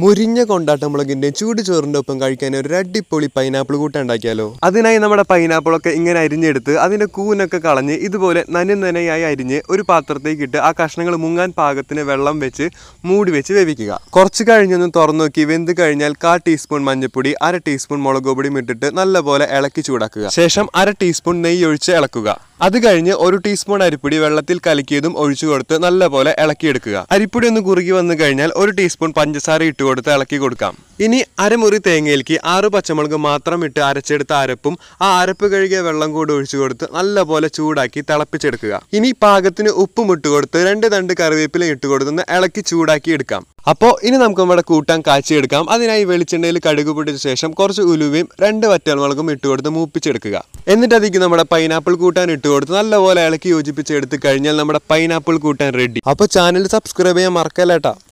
മുരിഞ്ഞ കൊണ്ടാട്ടമുളകിൻ്റെ ചൂട് ചോറിൻ്റെ ഒപ്പം കഴിക്കാൻ ഒരു അടിപൊളി പൈനാപ്പിൾ കൂട്ടം ഉണ്ടാക്കിയാലോ അതിനായി നമ്മുടെ പൈനാപ്പിളൊക്കെ ഇങ്ങനെ അരിഞ്ഞെടുത്ത് അതിൻ്റെ കൂനൊക്കെ കളഞ്ഞ് ഇതുപോലെ നനു നനയായി അരിഞ്ഞ് ഒരു പാത്രത്തേക്ക് ഇട്ട് ആ കഷ്ണങ്ങൾ മുങ്ങാൻ പാകത്തിന് വെള്ളം വെച്ച് മൂടി വെച്ച് വേവിക്കുക കുറച്ച് കഴിഞ്ഞൊന്ന് തുറന്നു നോക്കി വെന്ത് കഴിഞ്ഞാൽ കാ ടീസ്പൂൺ മഞ്ഞൾപ്പൊടി അര ടീസ്പൂൺ മുളക് പൊടിയും ഇട്ടിട്ട് നല്ലപോലെ ഇളക്കി ചൂടാക്കുക ശേഷം അര ടീസ്പൂൺ നെയ്യ് ഒഴിച്ച് ഇളക്കുക അത് കഴിഞ്ഞ് ഒരു ടീസ്പൂൺ അരിപ്പൊടി വെള്ളത്തിൽ കലക്കിയതും ഒഴിച്ചു കൊടുത്ത് നല്ലപോലെ ഇളക്കിയെടുക്കുക അരിപ്പൊടി ഒന്ന് കുറുകി വന്നു കഴിഞ്ഞാൽ ഒരു ടീസ്പൂൺ പഞ്ചസാര ഇട്ട് ഇളക്കി കൊടുക്കാം ഇനി അരമുറി തേങ്ങയിലേക്ക് ആറ് പച്ചമുളക് മാത്രം ഇട്ട് അരച്ചെടുത്ത അരപ്പും ആ അരപ്പ് കഴുകിയ വെള്ളം കൂടി ഒഴിച്ചു കൊടുത്ത് നല്ലപോലെ ചൂടാക്കി തിളപ്പിച്ചെടുക്കുക ഇനി പാകത്തിന് ഉപ്പും ഇട്ട് കൊടുത്ത് രണ്ട് തണ്ട് കറിവേപ്പില ഇട്ട് കൊടുത്ത് ഇളക്കി ചൂടാക്കി എടുക്കാം അപ്പോൾ ഇനി നമുക്ക് നമ്മുടെ കൂട്ടാൻ കാച്ചിയെടുക്കാം അതിനായി വെളിച്ചെണ്ണയിൽ കടുക് പൊട്ടിച്ച ശേഷം കുറച്ച് ഉലുവയും രണ്ട് വറ്റൽമുളകും ഇട്ട് കൊടുത്ത് മൂപ്പിച്ചെടുക്കുക എന്നിട്ട് അതിക്ക് നമ്മുടെ പൈനാപ്പിൾ കൂട്ടാൻ ഇട്ട് കൊടുത്ത് നല്ലപോലെ ഇളക്കി എടുത്ത് കഴിഞ്ഞാൽ നമ്മുടെ പൈനാപ്പിൾ കൂട്ടാൻ റെഡി അപ്പോൾ ചാനൽ സബ്സ്ക്രൈബ് ചെയ്യാൻ മറക്കല്ലേട്ടാ